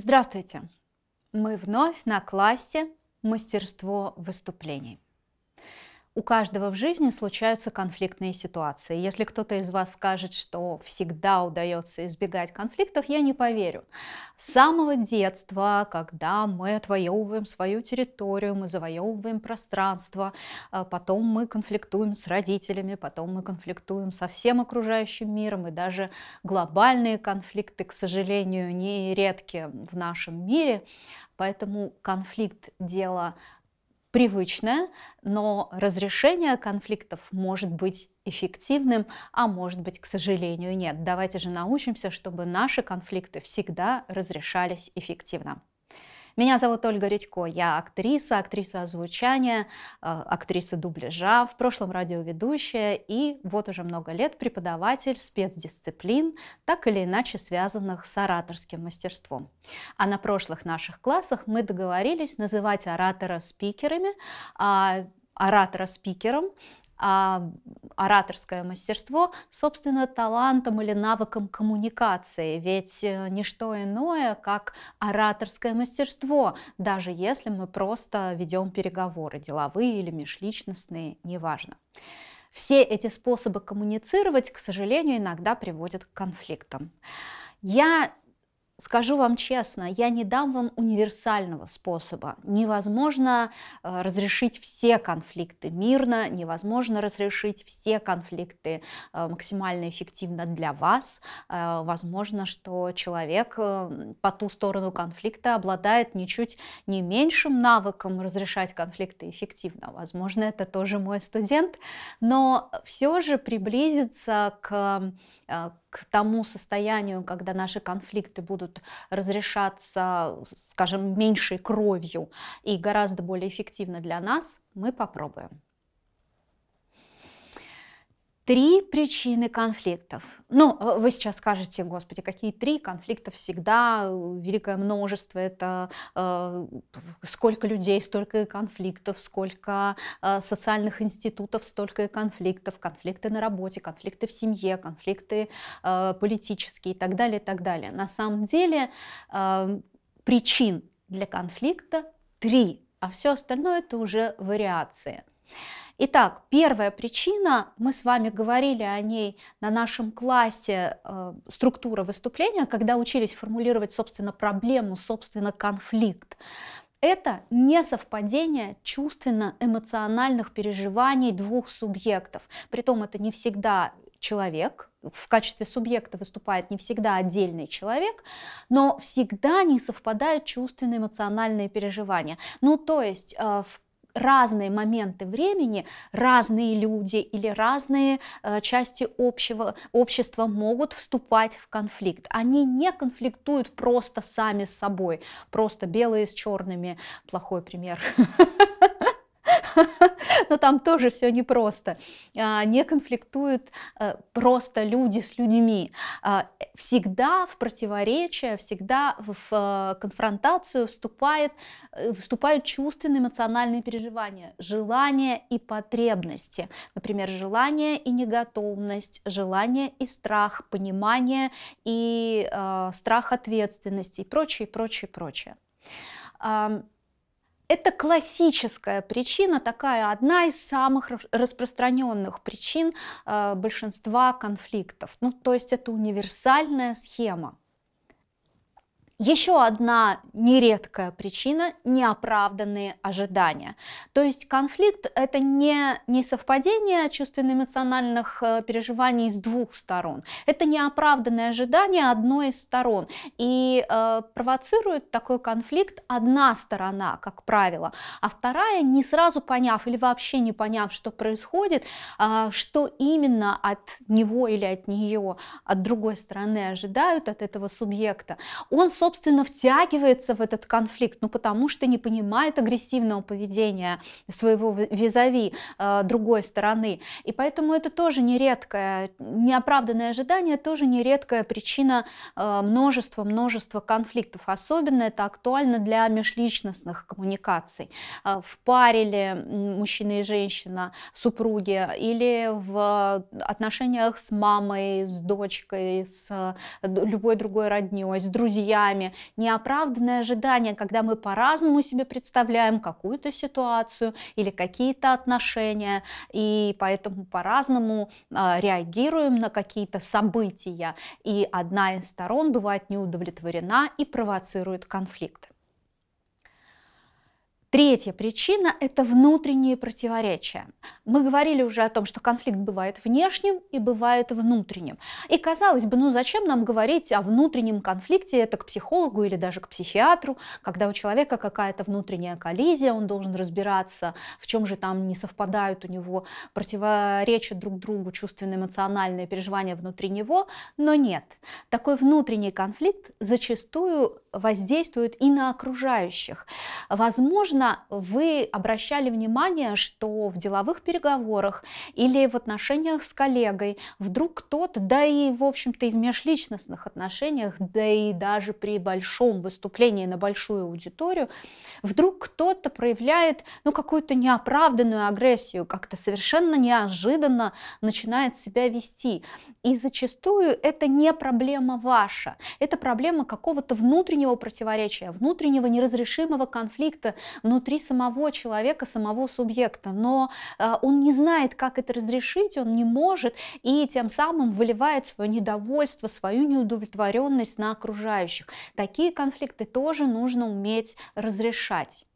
Здравствуйте! Мы вновь на классе «Мастерство выступлений». У каждого в жизни случаются конфликтные ситуации. Если кто-то из вас скажет, что всегда удается избегать конфликтов, я не поверю. С самого детства, когда мы отвоевываем свою территорию, мы завоевываем пространство, а потом мы конфликтуем с родителями, потом мы конфликтуем со всем окружающим миром, и даже глобальные конфликты, к сожалению, не редки в нашем мире. Поэтому конфликт – дело привычное, но разрешение конфликтов может быть эффективным, а может быть, к сожалению, нет. Давайте же научимся, чтобы наши конфликты всегда разрешались эффективно. Меня зовут Ольга Редько, я актриса, актриса озвучания, э, актриса дубляжа, в прошлом радиоведущая и вот уже много лет преподаватель спецдисциплин, так или иначе связанных с ораторским мастерством. А на прошлых наших классах мы договорились называть оратора спикерами, а оратора спикером, а, ораторское мастерство, собственно, талантом или навыком коммуникации. Ведь э, ничто иное, как ораторское мастерство, даже если мы просто ведем переговоры, деловые или межличностные, неважно. Все эти способы коммуницировать, к сожалению, иногда приводят к конфликтам. Я Скажу вам честно, я не дам вам универсального способа. Невозможно э, разрешить все конфликты мирно, невозможно разрешить все конфликты э, максимально эффективно для вас. Э, возможно, что человек по ту сторону конфликта обладает ничуть не меньшим навыком разрешать конфликты эффективно. Возможно, это тоже мой студент, но все же приблизиться к к тому состоянию, когда наши конфликты будут разрешаться, скажем, меньшей кровью и гораздо более эффективно для нас, мы попробуем. Три причины конфликтов. Ну, э, вы сейчас скажете, господи, какие три конфликта всегда, э, великое множество, это э, сколько людей, столько и конфликтов, сколько э, социальных институтов, столько и конфликтов, конфликты на работе, конфликты в семье, конфликты э, политические и так далее, и так далее. На самом деле э, причин для конфликта три, а все остальное это уже вариации. Итак, первая причина, мы с вами говорили о ней на нашем классе э, «Структура выступления», когда учились формулировать, собственно, проблему, собственно, конфликт. Это несовпадение чувственно-эмоциональных переживаний двух субъектов. Притом это не всегда человек, в качестве субъекта выступает не всегда отдельный человек, но всегда не совпадают чувственно-эмоциональные переживания. Ну, то есть э, в разные моменты времени, разные люди или разные э, части общего, общества могут вступать в конфликт. Они не конфликтуют просто сами с собой, просто белые с черными, плохой пример. но там тоже все непросто. А, не конфликтуют э, просто люди с людьми. А, всегда в противоречие, всегда в э, конфронтацию вступает, э, вступают чувственные, эмоциональные переживания, желания и потребности. Например, желание и неготовность, желание и страх, понимание и страх ответственности и прочее, прочее, прочее. Это классическая причина, такая одна из самых распространенных причин э, большинства конфликтов. Ну, то есть это универсальная схема. Еще одна нередкая причина – неоправданные ожидания. То есть конфликт – это не, не совпадение чувственно-эмоциональных э, переживаний с двух сторон. Это неоправданные ожидания одной из сторон. И э, провоцирует такой конфликт одна сторона, как правило, а вторая, не сразу поняв или вообще не поняв, что происходит, э, что именно от него или от нее, от другой стороны ожидают от этого субъекта, он, собственно, собственно, втягивается в этот конфликт? Ну, потому что не понимает агрессивного поведения своего визави э, другой стороны. И поэтому это тоже нередкое, неоправданное ожидание, тоже нередкая причина множества-множества э, конфликтов. Особенно это актуально для межличностных коммуникаций. Э, в паре ли мужчина и женщина, супруги, или в отношениях с мамой, с дочкой, с э, любой другой родней, с друзьями, вещами. Неоправданное ожидание, когда мы по-разному себе представляем какую-то ситуацию или какие-то отношения, и поэтому по-разному а, реагируем на какие-то события. И одна из сторон бывает неудовлетворена и провоцирует конфликт. Третья причина – это внутренние противоречия. Мы говорили уже о том, что конфликт бывает внешним и бывает внутренним. И казалось бы, ну зачем нам говорить о внутреннем конфликте, это к психологу или даже к психиатру, когда у человека какая-то внутренняя коллизия, он должен разбираться, в чем же там не совпадают у него, противоречия друг другу чувственные, эмоциональные переживания внутри него, но нет. Такой внутренний конфликт зачастую воздействует и на окружающих. Возможно, Возможно, вы обращали внимание, что в деловых переговорах или в отношениях с коллегой вдруг кто-то, да и, в общем-то, и в межличностных отношениях, да и даже при большом выступлении на большую аудиторию, вдруг кто-то проявляет ну, какую-то неоправданную агрессию, как-то совершенно неожиданно начинает себя вести. И зачастую это не проблема ваша, это проблема какого-то внутреннего противоречия, внутреннего неразрешимого конфликта, внутри самого человека, самого субъекта, но э, он не знает, как это разрешить, он не может, и тем самым выливает свое недовольство, свою неудовлетворенность на окружающих. Такие конфликты тоже нужно уметь разрешать.